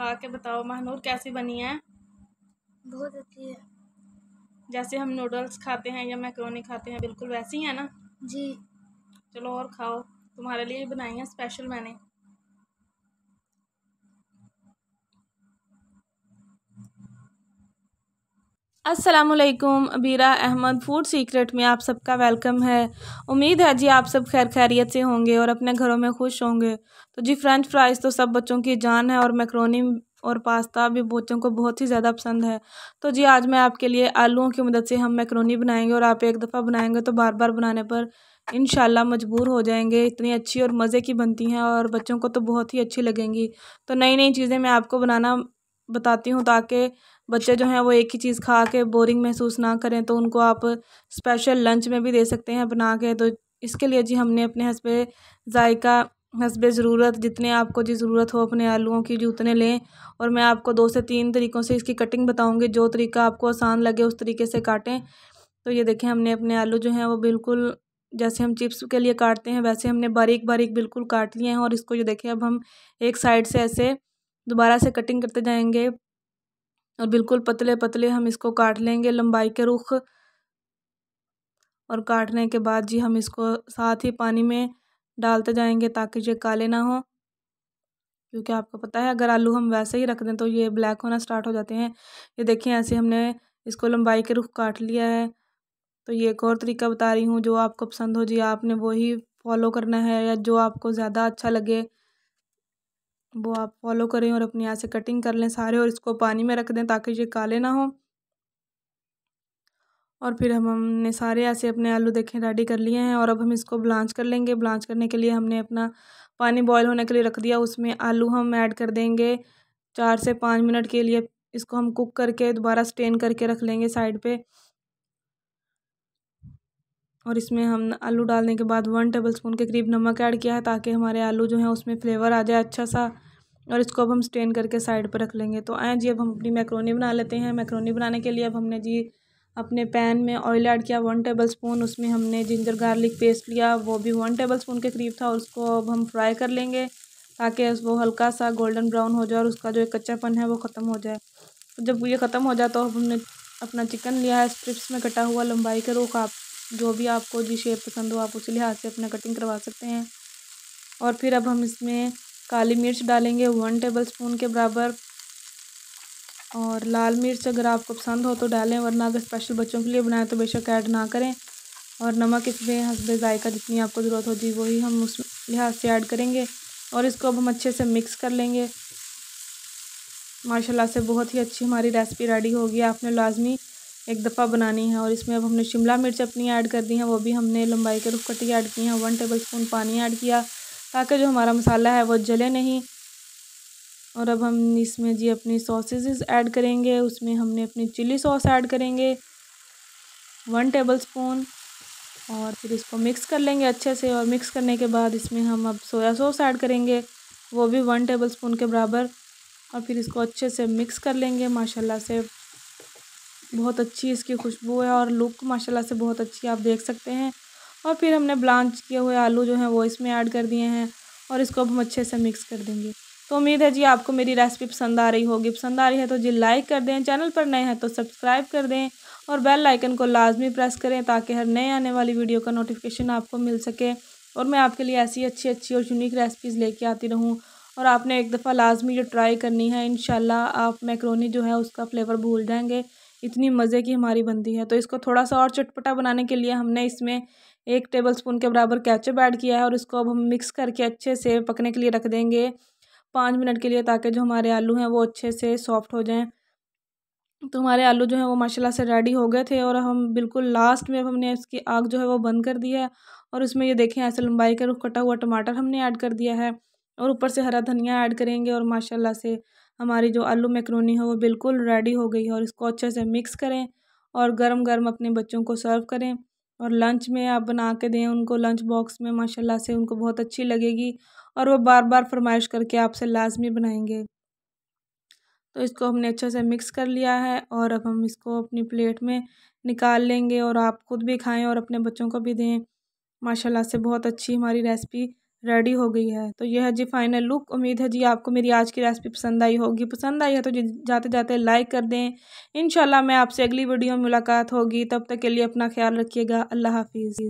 खा के बताओ महानूर कैसी बनी है बहुत अच्छी है जैसे हम नूडल्स खाते हैं या मैक्रोनी खाते हैं बिल्कुल वैसी है ना जी चलो और खाओ तुम्हारे लिए बनाई है स्पेशल मैंने असलकुम अबीरा अहमद फूड सीक्रेट में आप सबका वेलकम है उम्मीद है जी आप सब खैर खैरियत से होंगे और अपने घरों में खुश होंगे तो जी फ्रेंच फ्राइज़ तो सब बच्चों की जान है और मैक्रोनी और पास्ता भी बच्चों को बहुत ही ज़्यादा पसंद है तो जी आज मैं आपके लिए आलूओं की मदद से हम मैक्रोनी बनाएंगे और आप एक दफ़ा बनाएंगे तो बार बार बनाने पर इन मजबूर हो जाएंगे इतनी अच्छी और मज़े की बनती हैं और बच्चों को तो बहुत ही अच्छी लगेंगी तो नई नई चीज़ें मैं आपको बनाना बताती हूँ ताकि बच्चे जो हैं वो एक ही चीज़ खा के बोरिंग महसूस ना करें तो उनको आप स्पेशल लंच में भी दे सकते हैं बना के तो इसके लिए जी हमने अपने हंसब जायका हंसब ज़रूरत जितने आपको जी ज़रूरत हो अपने आलूओं की जी उतने लें और मैं आपको दो से तीन तरीक़ों से इसकी कटिंग बताऊँगी जो तरीका आपको आसान लगे उस तरीके से काटें तो ये देखें हमने अपने आलू जो हैं वो बिल्कुल जैसे हम चिप्स के लिए काटते हैं वैसे हमने बारीक बारीक बिल्कुल काट लिए हैं और इसको ये देखें अब हम एक साइड से ऐसे दोबारा से कटिंग करते जाएंगे और बिल्कुल पतले पतले हम इसको काट लेंगे लंबाई के रुख और काटने के बाद जी हम इसको साथ ही पानी में डालते जाएंगे ताकि ये काले ना हो क्योंकि आपको पता है अगर आलू हम वैसे ही रख दें तो ये ब्लैक होना स्टार्ट हो जाते हैं ये देखिए ऐसे हमने इसको लंबाई के रुख काट लिया है तो ये एक और तरीका बता रही हूँ जो आपको पसंद हो जी आपने वही फॉलो करना है या जो आपको ज़्यादा अच्छा लगे वो आप फॉलो करें और अपने यहाँ से कटिंग कर लें सारे और इसको पानी में रख दें ताकि ये काले ना हो और फिर हम हमने सारे ऐसे अपने आलू देखें रेडी कर लिए हैं और अब हम इसको ब्लांच कर लेंगे ब्लांच करने के लिए हमने अपना पानी बॉयल होने के लिए रख दिया उसमें आलू हम ऐड कर देंगे चार से पाँच मिनट के लिए इसको हम कुक करके दोबारा स्टेन करके रख लेंगे साइड पर और इसमें हम आलू डालने के बाद वन टेबल स्पून के करीब नमक ऐड किया है ताकि हमारे आलू जो है उसमें फ्लेवर आ जाए अच्छा सा और इसको अब हम स्टेन करके साइड पर रख लेंगे तो आए जी अब हम अपनी मैक्रोनी बना लेते हैं मैक्रोनी बनाने के लिए अब हमने जी अपने पैन में ऑयल ऐड किया वन टेबल स्पून उसमें हमने जिंजर गार्लिक पेस्ट लिया वो भी वन टेबल स्पून के करीब था और उसको अब हम फ्राई कर लेंगे ताकि वो हल्का सा गोल्डन ब्राउन हो जाए और उसका जो कच्चापन है वो ख़त्म हो जाए जब ये ख़त्म हो जाए तो हमने अपना चिकन लिया है स्ट्रिप्स में कटा हुआ लंबाई के रोक आप जो भी आपको जिस शेप पसंद हो आप उसी लिहाज से अपना कटिंग करवा सकते हैं और फिर अब हम इसमें काली मिर्च डालेंगे वन टेबल स्पून के बराबर और लाल मिर्च अगर आपको पसंद हो तो डालें वरना अगर स्पेशल बच्चों के लिए बनाएं तो बेशक ऐड ना करें और नमक इसमें हंसबे ज़ायका जितनी आपको ज़रूरत है वही हम उस लिहाज से ऐड करेंगे और इसको अब हम अच्छे से मिक्स कर लेंगे माशाल्लाह से बहुत ही अच्छी हमारी रेसिपी रेडी होगी आपने लाजमी एक दफ़ा बनानी है और इसमें अब हमने शिमला मिर्च अपनी ऐड कर दी है वो भी हमने लंबाई के रूप कटी ऐड की हैं वन टेबल स्पून पानी ऐड किया ताकि जो हमारा मसाला है वो जले नहीं और अब हम इसमें जी अपनी सॉसेज ऐड करेंगे उसमें हमने अपनी चिली सॉस ऐड करेंगे वन टेबल स्पून और फिर इसको मिक्स कर लेंगे अच्छे से और मिक्स करने के बाद इसमें हम अब सोया सॉस ऐड करेंगे वो भी वन टेबल स्पून के बराबर और फिर इसको अच्छे से मिक्स कर लेंगे माशाल्लाह से बहुत अच्छी इसकी खुशबू है और लुक माशाल्लाह से बहुत अच्छी आप देख सकते हैं और फिर हमने ब्लांच किए हुए आलू जो हैं वो इसमें ऐड कर दिए हैं और इसको अब हम अच्छे से मिक्स कर देंगे तो उम्मीद है जी आपको मेरी रेसिपी पसंद आ रही होगी पसंद आ रही है तो जी लाइक कर दें चैनल पर नए हैं तो सब्सक्राइब कर दें और बेल आइकन को लाजमी प्रेस करें ताकि हर नए आने वाली वीडियो का नोटिफिकेशन आपको मिल सके और मैं आपके लिए ऐसी अच्छी अच्छी और यूनिक रेसिपीज़ लेके आती रहूँ और आपने एक दफ़ा लाजमी जो ट्राई करनी है इन आप मैक्रोनी जो है उसका फ्लेवर भूल जाएंगे इतनी मज़े की हमारी बनती है तो इसको थोड़ा सा और चटपटा बनाने के लिए हमने इसमें एक टेबल स्पून के बराबर कैचअप ऐड किया है और इसको अब हम मिक्स करके अच्छे से पकने के लिए रख देंगे पाँच मिनट के लिए ताकि जो हमारे आलू हैं वो अच्छे से सॉफ्ट हो जाएँ तो हमारे आलू जो है वो माशाल्लाह से रेडी हो गए थे और हम बिल्कुल लास्ट में अब हमने इसकी आग जो है वो बंद कर दी है और उसमें ये देखें ऐसे लंबाई का रुख कटा हुआ टमाटर हमने ऐड कर दिया है और ऊपर से हरा धनिया ऐड करेंगे और माशाल्लाह से हमारी जो आलू मैक्रोनी है वो बिल्कुल रेडी हो गई है और इसको अच्छे से मिक्स करें और गर्म गर्म अपने बच्चों को सर्व करें और लंच में आप बना के दें उनको लंच बॉक्स में माशाल्लाह से उनको बहुत अच्छी लगेगी और वो बार बार फरमाइश करके आपसे लाजमी बनाएंगे तो इसको हमने अच्छे से मिक्स कर लिया है और अब हम इसको अपनी प्लेट में निकाल लेंगे और आप ख़ुद भी खाएं और अपने बच्चों को भी दें माशाल्लाह से बहुत अच्छी हमारी रेसिपी रेडी हो गई है तो यह है जी फाइनल लुक उम्मीद है जी आपको मेरी आज की रेसिपी पसंद आई होगी पसंद आई है तो जाते जाते लाइक कर दें इन मैं आपसे अगली वीडियो में मुलाकात होगी तब तक के लिए अपना ख्याल रखिएगा अल्लाह हाफिज़